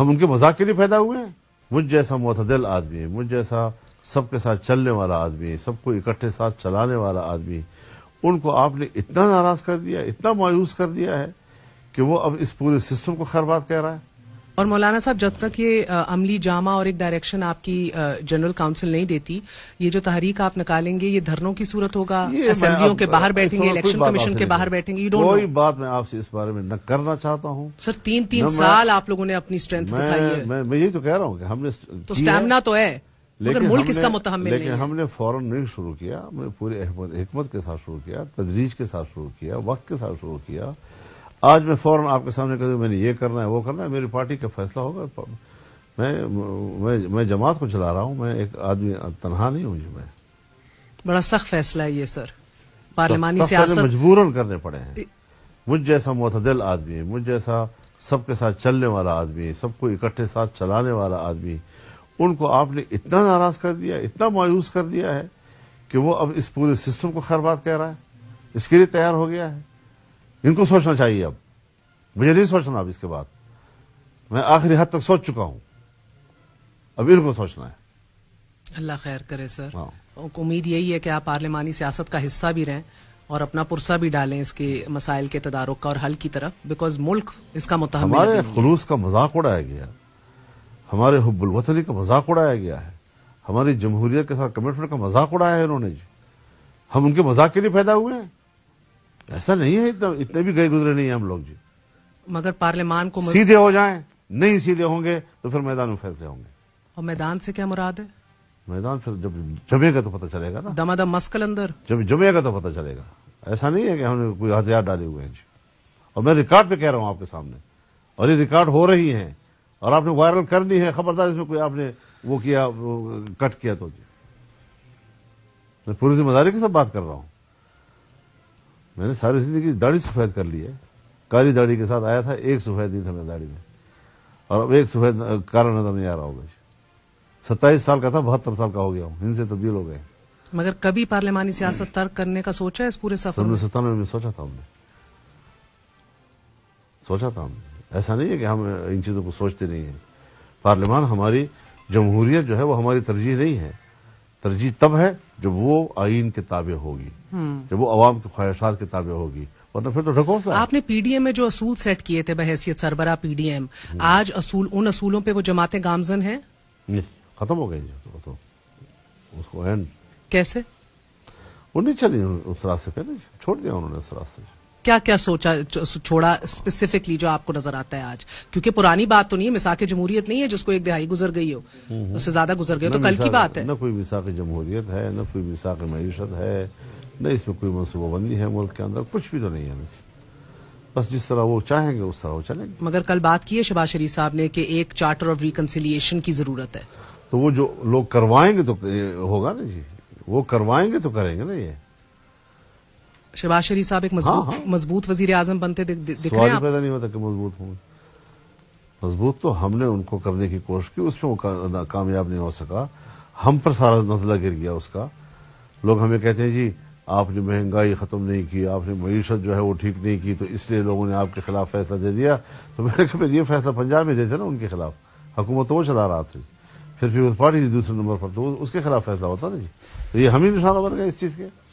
हम उनके मजाक के लिए पैदा हुए हैं मुझ जैसा मतदल आदमी मुझ जैसा सबके साथ चलने वाला आदमी सबको इकट्ठे साथ चलाने वाला आदमी उनको आपने इतना नाराज कर दिया इतना मायूस कर दिया है कि वो अब इस पूरे सिस्टम को खैरबाद कह रहा है और मौलाना साहब जब तक ये आ, अमली जामा और एक डायरेक्शन आपकी जनरल काउंसिल नहीं देती ये जो तहरीक आप निकालेंगे ये धरनों की सूरत होगा असेंबलियों के बाहर बैठेंगे इलेक्शन कमीशन के बाहर बैठेंगे कोई बात मैं आपसे इस बारे में न करना चाहता हूँ सर तीन तीन साल आप लोगों ने अपनी स्ट्रेंथ दिखाई है मैं, मैं यही तो कह रहा हूँ हमने तो स्टैमिना तो है लेकिन मुल्क इसका मुतहम लेकिन हमने फौरन नहीं शुरू किया हमने पूरी हमत के साथ शुरू किया तदरीज के साथ शुरू किया वक्त के साथ शुरू किया आज मैं फौरन आपके सामने कह मैंने ये करना है वो करना है मेरी पार्टी का फैसला होगा मैं मैं मैं जमात को चला रहा हूं मैं एक आदमी तनहा नहीं हूँ जी मैं बड़ा सख्त फैसला है ये सर पार्लियामानी सियासत मजबूरन करने पड़े हैं मुझ जैसा मतदल आदमी है मुझ जैसा सबके साथ चलने वाला आदमी है सबको इकट्ठे साथ चलाने वाला आदमी उनको आपने इतना नाराज कर दिया इतना मायूस कर दिया है कि वो अब इस पूरे सिस्टम को खैरबाद कह रहा है इसके लिए तैयार हो गया है इनको सोचना चाहिए अब मुझे नहीं सोचना अब इसके बाद मैं आखिरी हद तक सोच चुका हूं अब इनको सोचना है अल्लाह खैर करे सर हाँ। उम्मीद यही है कि आप पार्लियमानी सियासत का हिस्सा भी रहें और अपना पुरसा भी डालें इसके मसाइल के तदारक का और हल की तरफ बिकॉज मुल्क इसका मुतहम हमारे खलूस का मजाक उड़ाया गया हमारे हब्बुलवतनी का मजाक उड़ाया गया है हमारी जमहूरियत के साथ कमिटमेंट का मजाक उड़ाया है इन्होंने जी हम उनके मजाक के लिए पैदा हुए हैं ऐसा नहीं है इतना इतने भी गए गुजरे नहीं हम लोग जी मगर पार्लियामान को मर... सीधे हो जाएं नहीं सीधे होंगे तो फिर मैदान में फैसले होंगे और मैदान से क्या मुराद है मैदान फिर जब जमेगा तो पता चलेगा ना दमादम मस्कल अंदर जब जमेगा तो पता चलेगा ऐसा नहीं है कि हमने कोई हथियार डाले हुए हैं जी और मैं रिकॉर्ड पे कह रहा हूँ आपके सामने और ये रिकॉर्ड हो रही है और आपने वायरल करनी है खबरदार इसमें कोई आपने वो किया वो कट किया तो जी मैं पूरी जिम्मेदारी के साथ बात कर रहा हूँ मैंने सारी जिंदगी दाढ़ी सफ़ेद कर ली है काली दाढ़ी के साथ आया था एक सफ़ेद नहीं था मेरी दाढ़ी में और अब एक सफ़ेद कारण नजर नहीं आ रहा होगा सत्ताईस साल का था बहत्तर साल का हो गया हूँ इनसे तब्दील हो गए मगर कभी पार्लियामानी सियासत तर्क करने का सोचा है इस पूरे सफर में सोचा था हमने सोचा था हमने ऐसा नहीं है कि हम इन चीज़ों को सोचते नहीं है पार्लियामान हमारी जमहूरियत जो है वो हमारी तरजीह नहीं है तरजीह तब है जब वो आइन के ताबे होगी हम्म। जब वो अवाम की ख्वाहिशात के ताबे होगी वरना फिर तो ढकोसला आपने पीडीएम में जो असूल सेट किए थे बहसियत सरबरा पीडीएम आज असूल उन असूलों पर वो जमाते गामजन है खत्म हो गई तो कैसे वो नहीं चली उस रास्ते पे नहीं छोड़ दिया उन्होंने उस रास्ते क्या क्या सोचा छोड़ा स्पेसिफिकली जो आपको नजर आता है आज क्योंकि पुरानी बात तो नहीं है मिसाक जमहूरियत नहीं है जिसको एक दिहाई गुजर गई हो हम्म। उससे ज्यादा गुजर गई तो कल की बात है न कोई मिसाक जमहूरियत है न कोई मिसाक मीशत है न इसमें कोई मनसूबाबंदी है मुल्क के अंदर कुछ भी तो नहीं है बस जिस तरह वो चाहेंगे उस तरह वो चलेंगे मगर कल बात की है शबाज शरीफ साहब ने कि एक चार्टर ऑफ रिकनसिलियेशन की जरूरत है तो वो जो लोग करवाएंगे तो होगा ना जी वो करवाएंगे तो करेंगे ना ये शहबाज शरीफ साहब एक मजबूत हाँ, हाँ। मजबूत वजीर आजम बनते दिख रहे हैं पैदा नहीं होता कि मजबूत होंगे मजबूत तो हमने उनको करने की कोशिश की उसमें वो का, कामयाब नहीं हो सका हम पर सारा नजला गिर गया उसका लोग हमें कहते हैं जी आपने महंगाई खत्म नहीं की आपने मीशत जो है वो ठीक नहीं की तो इसलिए लोगों ने आपके खिलाफ फैसला दे दिया तो मैंने कहा ये फैसला पंजाब में देते ना उनके खिलाफ हुकूमत तो वो चला रहा थी फिर पीपल्स पार्टी थी दूसरे नंबर पर तो उसके खिलाफ फैसला होता ना जी तो ये हम ही निशाना बन गए इस चीज़ के